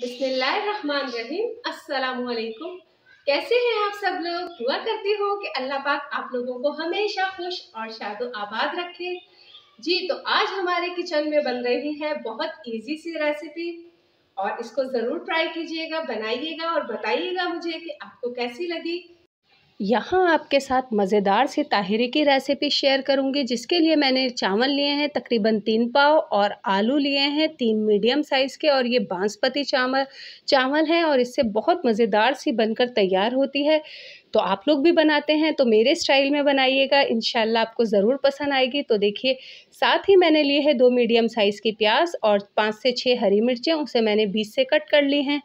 बिस्मिल्लाम अलैक्म कैसे हैं आप सब लोग दुआ करती हो कि अल्लाह पाक आप लोगों को हमेशा खुश और शादो आबाद रखे जी तो आज हमारे किचन में बन रही है बहुत इजी सी रेसिपी और इसको ज़रूर ट्राई कीजिएगा बनाइएगा और बताइएगा मुझे कि आपको कैसी लगी यहाँ आपके साथ मज़ेदार सी ताहिरी की रेसिपी शेयर करूँगी जिसके लिए मैंने चावल लिए हैं तकरीबन तीन पाव और आलू लिए हैं तीन मीडियम साइज़ के और ये बांसपति चावल चावल हैं और इससे बहुत मज़ेदार सी बनकर तैयार होती है तो आप लोग भी बनाते हैं तो मेरे स्टाइल में बनाइएगा इन आपको ज़रूर पसंद आएगी तो देखिए साथ ही मैंने लिए है दो मीडियम साइज़ की प्याज और पाँच से छः हरी मिर्चें उसे मैंने बीस से कट कर ली हैं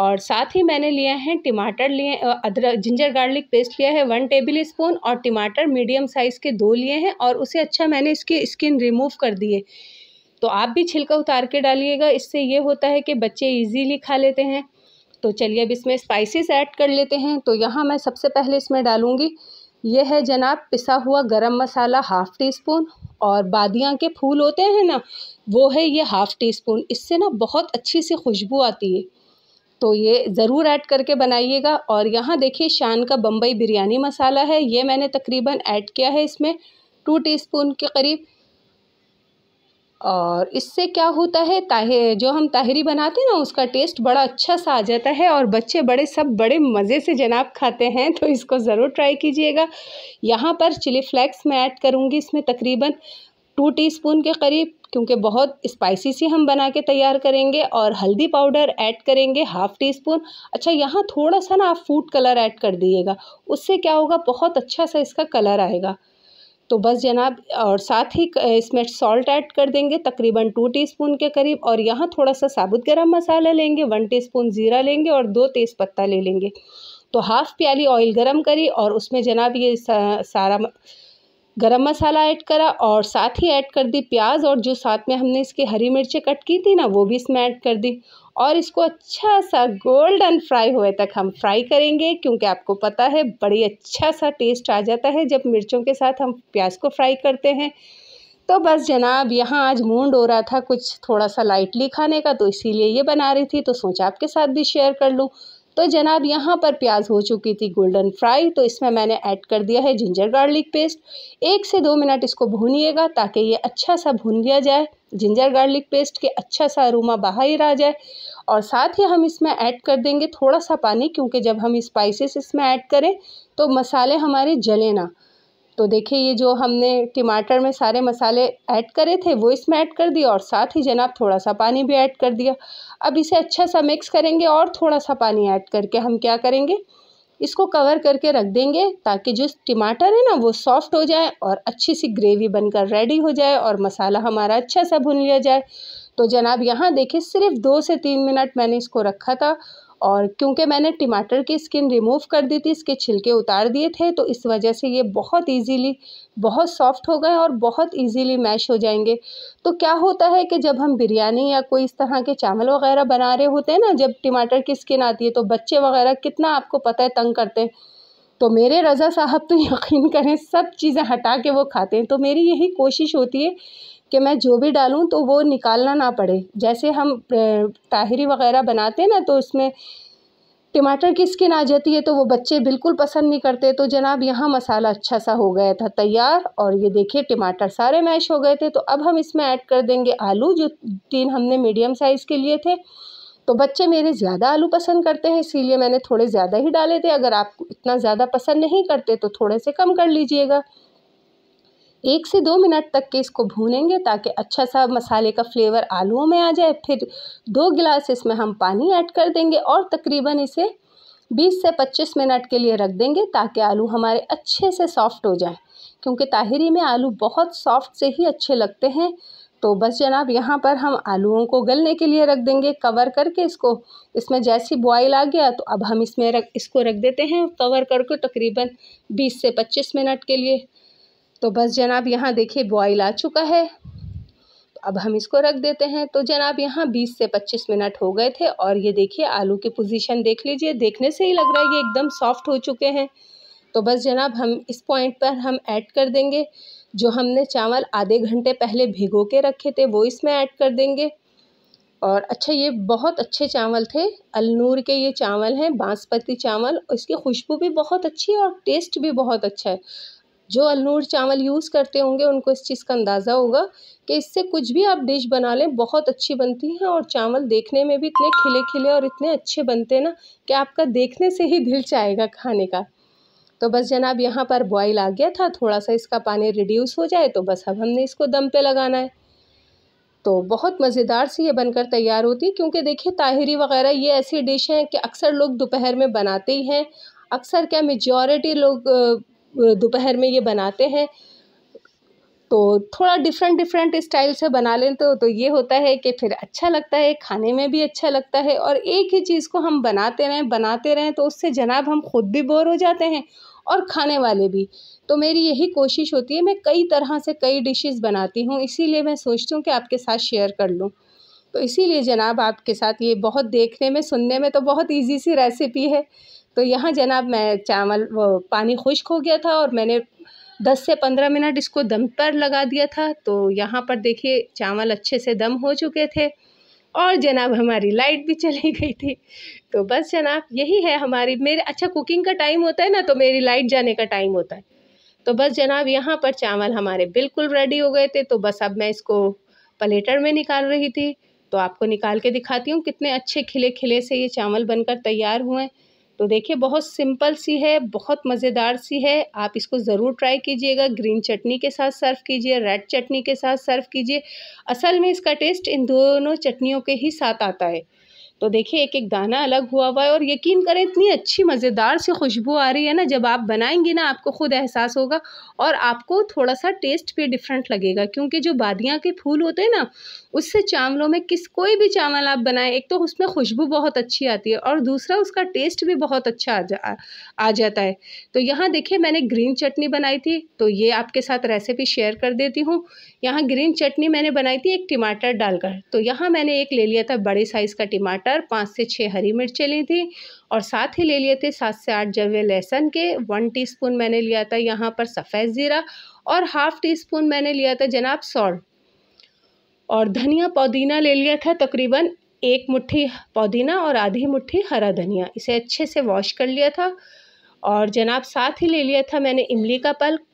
और साथ ही मैंने लिया है टमाटर लिए अदरक जिंजर गार्लिक पेस्ट लिया है वन टेबल स्पून और टमाटर मीडियम साइज़ के दो लिए हैं और उसे अच्छा मैंने इसकी स्किन रिमूव कर दिए तो आप भी छिलका उतार के डालिएगा इससे ये होता है कि बच्चे इजीली खा लेते हैं तो चलिए अब इसमें स्पाइसेस ऐड कर लेते हैं तो यहाँ मैं सबसे पहले इसमें डालूँगी ये है जनाब पिसा हुआ गरम मसाला हाफ़ टी स्पून और बादियाँ के फूल होते हैं ना वो है ये हाफ़ टी स्पून इससे ना बहुत अच्छी सी खुशबू आती है तो ये ज़रूर ऐड करके बनाइएगा और यहाँ देखिए शान का बम्बई बिरयानी मसाला है ये मैंने तकरीबन ऐड किया है इसमें टू टीस्पून के करीब और इससे क्या होता है ताहे जो हम ताहरी बनाते हैं ना उसका टेस्ट बड़ा अच्छा सा आ जाता है और बच्चे बड़े सब बड़े मज़े से जनाब खाते हैं तो इसको ज़रूर ट्राई कीजिएगा यहाँ पर चिली फ्लेक्स मैं ऐड करूँगी इसमें तकरीबन टू टीस्पून के करीब क्योंकि बहुत स्पाइसी सी हम बना के तैयार करेंगे और हल्दी पाउडर ऐड करेंगे हाफ़ टी स्पून अच्छा यहाँ थोड़ा सा ना आप फूड कलर ऐड कर दीजिएगा उससे क्या होगा बहुत अच्छा सा इसका कलर आएगा तो बस जनाब और साथ ही इसमें सॉल्ट ऐड कर देंगे तकरीबन टू टीस्पून के करीब और यहाँ थोड़ा सा साबुत गरम मसाला लेंगे वन टीस्पून ज़ीरा लेंगे और दो तेज़पत्ता ले लेंगे तो हाफ़ प्याली ऑयल गरम करी और उसमें जनाब ये सारा गरम मसाला ऐड करा और साथ ही ऐड कर दी प्याज और जो साथ में हमने इसकी हरी मिर्चें कट की थी ना वो भी इसमें ऐड कर दी और इसको अच्छा सा गोल्डन फ्राई हुए तक हम फ्राई करेंगे क्योंकि आपको पता है बड़ी अच्छा सा टेस्ट आ जाता है जब मिर्चों के साथ हम प्याज को फ्राई करते हैं तो बस जनाब यहाँ आज मूड हो रहा था कुछ थोड़ा सा लाइटली खाने का तो इसीलिए ये बना रही थी तो सोचा आपके साथ भी शेयर कर लूँ तो जनाब यहाँ पर प्याज हो चुकी थी गोल्डन फ्राई तो इसमें मैंने ऐड कर दिया है जिंजर गार्लिक पेस्ट एक से दो मिनट इसको भूनिएगा ताकि ये अच्छा सा भून लिया जाए जिंजर गार्लिक पेस्ट के अच्छा सा अरूमा बाहर आ जाए और साथ ही हम इसमें ऐड कर देंगे थोड़ा सा पानी क्योंकि जब हम स्पाइसेस इसमें ऐड करें तो मसाले हमारे जले ना तो देखिए ये जो हमने टमाटर में सारे मसाले ऐड करे थे वो इसमें ऐड कर दिया और साथ ही जनाब थोड़ा सा पानी भी ऐड कर दिया अब इसे अच्छा सा मिक्स करेंगे और थोड़ा सा पानी ऐड करके हम क्या करेंगे इसको कवर करके रख देंगे ताकि जो टमाटर है ना वो सॉफ़्ट हो जाए और अच्छी सी ग्रेवी बनकर रेडी हो जाए और मसाला हमारा अच्छा सा भुन लिया जाए तो जनाब यहाँ देखिए सिर्फ दो से तीन मिनट मैंने इसको रखा था और क्योंकि मैंने टमाटर की स्किन रिमूव कर दी थी इसके छिलके उतार दिए थे तो इस वजह से ये बहुत इजीली बहुत सॉफ्ट हो गए और बहुत इजीली मैश हो जाएंगे तो क्या होता है कि जब हम बिरयानी या कोई इस तरह के चावल वगैरह बना रहे होते हैं ना जब टमाटर की स्किन आती है तो बच्चे वगैरह कितना आपको पता है तंग करते हैं तो मेरे रज़ा साहब तो यकीन करें सब चीज़ें हटा के वो खाते हैं तो मेरी यही कोशिश होती है कि मैं जो भी डालूँ तो वो निकालना ना पड़े जैसे हम ताहरी वग़ैरह बनाते हैं ना तो उसमें टमाटर की स्किन आ जाती है तो वो बच्चे बिल्कुल पसंद नहीं करते तो जनाब यहाँ मसाला अच्छा सा हो गया था तैयार और ये देखिए टमाटर सारे मैश हो गए थे तो अब हम इसमें ऐड कर देंगे आलू जो तीन हमने मीडियम साइज़ के लिए थे तो बच्चे मेरे ज़्यादा आलू पसंद करते हैं इसीलिए मैंने थोड़े ज़्यादा ही डाले थे अगर आप इतना ज़्यादा पसंद नहीं करते तो थोड़े से कम कर लीजिएगा एक से दो मिनट तक के इसको भूनेंगे ताकि अच्छा सा मसाले का फ्लेवर आलूओं में आ जाए फिर दो गिलास इसमें हम पानी ऐड कर देंगे और तकरीबन इसे 20 से 25 मिनट के लिए रख देंगे ताकि आलू हमारे अच्छे से सॉफ़्ट हो जाए क्योंकि ताहिरी में आलू बहुत सॉफ़्ट से ही अच्छे लगते हैं तो बस जनाब यहाँ पर हम आलूओं को गलने के लिए रख देंगे कवर करके इसको इसमें जैसी बॉयल आ गया तो अब हम इसमें रख इसको रख देते हैं कवर करके तकरीबन 20 से 25 मिनट के लिए तो बस जनाब यहाँ देखिए बॉयल आ चुका है तो अब हम इसको रख देते हैं तो जनाब यहाँ 20 से 25 मिनट हो गए थे और ये देखिए आलू की पोजीशन देख लीजिए देखने से ही लग रहा है ये एकदम सॉफ्ट हो चुके हैं तो बस जनाब हम इस पॉइंट पर हम ऐड कर देंगे जो हमने चावल आधे घंटे पहले भिगो के रखे थे वो इसमें ऐड कर देंगे और अच्छा ये बहुत अच्छे चावल थे अलनूर के ये चावल हैं बांसपति चावल इसकी खुशबू भी बहुत अच्छी है और टेस्ट भी बहुत अच्छा है जो अलनूर चावल यूज़ करते होंगे उनको इस चीज़ का अंदाज़ा होगा कि इससे कुछ भी आप डिश बना लें बहुत अच्छी बनती हैं और चावल देखने में भी इतने खिले खिले और इतने अच्छे बनते हैं ना कि आपका देखने से ही दिल चाहेगा खाने का तो बस जनाब यहाँ पर बॉयल आ गया था थोड़ा सा इसका पानी रिड्यूस हो जाए तो बस अब हमने इसको दम पे लगाना है तो बहुत मज़ेदार से ये बनकर तैयार होती है क्योंकि देखिए ताहरी वगैरह ये ऐसी डिश हैं कि अक्सर लोग दोपहर में बनाते ही हैं अक्सर क्या मेजॉरिटी लोग दोपहर में ये बनाते हैं तो थोड़ा डिफरेंट डिफरेंट स्टाइल से बना लें तो तो ये होता है कि फिर अच्छा लगता है खाने में भी अच्छा लगता है और एक ही चीज़ को हम बनाते रहें बनाते रहें तो उससे जनाब हम खुद भी बोर हो जाते हैं और खाने वाले भी तो मेरी यही कोशिश होती है मैं कई तरह से कई डिशेस बनाती हूँ इसीलिए मैं सोचती हूँ कि आपके साथ शेयर कर लूँ तो इसीलिए जनाब आपके साथ ये बहुत देखने में सुनने में तो बहुत ईजी सी रेसिपी है तो यहाँ जनाब मैं चावल वो पानी खुश्क हो गया था और मैंने दस से पंद्रह मिनट इसको दम पर लगा दिया था तो यहाँ पर देखिए चावल अच्छे से दम हो चुके थे और जनाब हमारी लाइट भी चली गई थी तो बस जनाब यही है हमारी मेरे अच्छा कुकिंग का टाइम होता है ना तो मेरी लाइट जाने का टाइम होता है तो बस जनाब यहाँ पर चावल हमारे बिल्कुल रेडी हो गए थे तो बस अब मैं इसको पलेटर में निकाल रही थी तो आपको निकाल के दिखाती हूँ कितने अच्छे खिले खिले से ये चावल बनकर तैयार हुए तो देखिए बहुत सिंपल सी है बहुत मज़ेदार सी है आप इसको ज़रूर ट्राई कीजिएगा ग्रीन चटनी के साथ सर्व कीजिए रेड चटनी के साथ सर्व कीजिए असल में इसका टेस्ट इन दोनों चटनियों के ही साथ आता है तो देखिए एक एक दाना अलग हुआ हुआ है और यकीन करें इतनी अच्छी मज़ेदार सी खुशबू आ रही है ना जब आप बनाएंगे ना आपको ख़ुद एहसास होगा और आपको थोड़ा सा टेस्ट भी डिफरेंट लगेगा क्योंकि जो बादियाँ के फूल होते हैं ना उससे चावलों में किस कोई भी चावल आप बनाएं एक तो उसमें खुशबू बहुत अच्छी आती है और दूसरा उसका टेस्ट भी बहुत अच्छा आ, जा, आ जाता है तो यहाँ देखिए मैंने ग्रीन चटनी बनाई थी तो ये आपके साथ रेसिपी शेयर कर देती हूँ यहाँ ग्रीन चटनी मैंने बनाई थी एक टमाटर डालकर तो यहाँ मैंने एक ले लिया था बड़े साइज़ का टमाटर टमाटर पाँच से छः हरी मिर्चें ली थी और साथ ही ले लिए थे सात से आठ जवे लहसुन के वन टीस्पून मैंने लिया था यहाँ पर सफ़ेद ज़ीरा और हाफ़ टी स्पून मैंने लिया था जनाब सॉल्ट और धनिया पुदीना ले लिया था तकरीबन एक मुट्ठी पुदीना और आधी मुट्ठी हरा धनिया इसे अच्छे से वॉश कर लिया था और जनाब साथ ही ले लिया था मैंने इमली का पल्क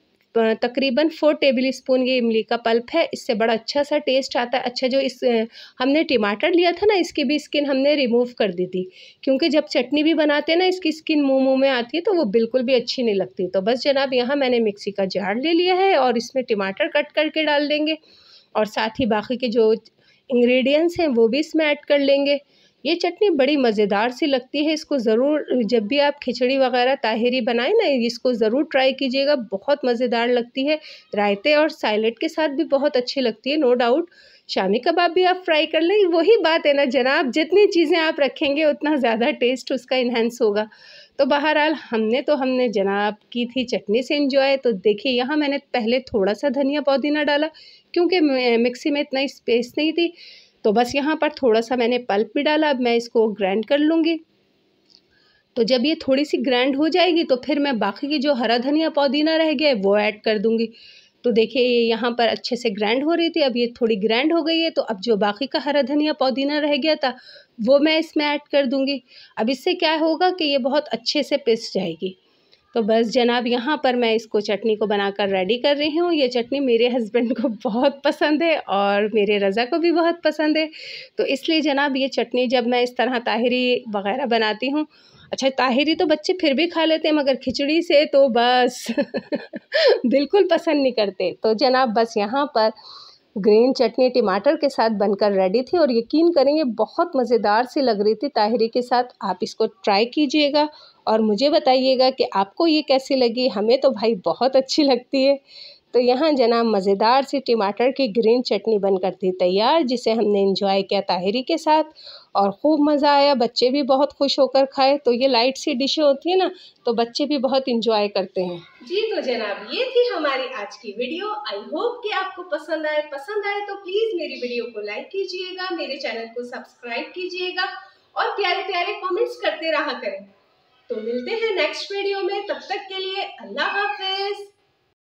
तकरीबन फोर टेबल स्पून ये इमली का पल्प है इससे बड़ा अच्छा सा टेस्ट आता है अच्छा जो इस हमने टमाटर लिया था ना इसकी भी स्किन हमने रिमूव कर दी थी क्योंकि जब चटनी भी बनाते हैं ना इसकी स्किन मुँह मुँह में आती है तो वो बिल्कुल भी अच्छी नहीं लगती तो बस जनाब यहाँ मैंने मिक्सी का जार ले लिया है और इसमें टमाटर कट करके डाल देंगे और साथ ही बाकी के जो इंग्रेडिएंट्स हैं वो भी इसमें ऐड कर लेंगे ये चटनी बड़ी मज़ेदार सी लगती है इसको ज़रूर जब भी आप खिचड़ी वगैरह ताहिरी बनाएं ना इसको ज़रूर ट्राई कीजिएगा बहुत मज़ेदार लगती है रायते और सैलेड के साथ भी बहुत अच्छी लगती है नो डाउट शामी कबाब भी आप फ्राई कर लें वही बात है ना जनाब जितनी चीज़ें आप रखेंगे उतना ज़्यादा टेस्ट उसका इन्हेंस होगा तो बहरहाल हमने तो हमने जनाब की थी चटनी से इंजॉय तो देखिए यहाँ मैंने पहले थोड़ा सा धनिया पुदीना डाला क्योंकि मिक्सी में इतना स्पेस नहीं थी तो बस यहाँ पर थोड़ा सा मैंने पल्प भी डाला अब मैं इसको ग्राइंड कर लूँगी तो जब ये थोड़ी सी ग्राइंड हो जाएगी तो फिर मैं बाकी की जो हरा धनिया पुदीना रह गया है वो ऐड कर दूँगी तो देखिए ये यहाँ पर अच्छे से ग्राइंड हो रही थी अब ये थोड़ी ग्राइंड हो गई है तो अब जो बाकी का हरा धनिया पौदीना रह गया था वो मैं इसमें ऐड कर दूँगी अब इससे क्या होगा कि ये बहुत अच्छे से पिस जाएगी तो बस जनाब यहाँ पर मैं इसको चटनी को बनाकर रेडी कर रही हूँ ये चटनी मेरे हस्बैंड को बहुत पसंद है और मेरे रज़ा को भी बहुत पसंद है तो इसलिए जनाब ये चटनी जब मैं इस तरह ताहरी वगैरह बनाती हूँ अच्छा ताहरी तो बच्चे फिर भी खा लेते हैं मगर खिचड़ी से तो बस बिल्कुल पसंद नहीं करते तो जनाब बस यहाँ पर ग्रीन चटनी टमाटर के साथ बनकर रेडी थी और यकीन करेंगे बहुत मज़ेदार सी लग रही थी ताहरी के साथ आप इसको ट्राई कीजिएगा और मुझे बताइएगा कि आपको ये कैसी लगी हमें तो भाई बहुत अच्छी लगती है तो यहाँ जना मज़ेदार सी टमाटर की ग्रीन चटनी बनकर थी तैयार जिसे हमने इंजॉय किया ताहरी के साथ और खूब मज़ा आया बच्चे भी बहुत खुश होकर खाए तो ये लाइट सी डिशें होती है ना तो बच्चे भी बहुत इंजॉय करते हैं जी तो जनाब ये थी हमारी आज की वीडियो आई होप कि आपको पसंद आए पसंद आए तो प्लीज़ मेरी वीडियो को लाइक कीजिएगा मेरे चैनल को सब्सक्राइब कीजिएगा और प्यारे प्यारे कॉमेंट्स करते रहा करें तो मिलते हैं नेक्स्ट वीडियो में तब तक के लिए अल्लाह हाफिज़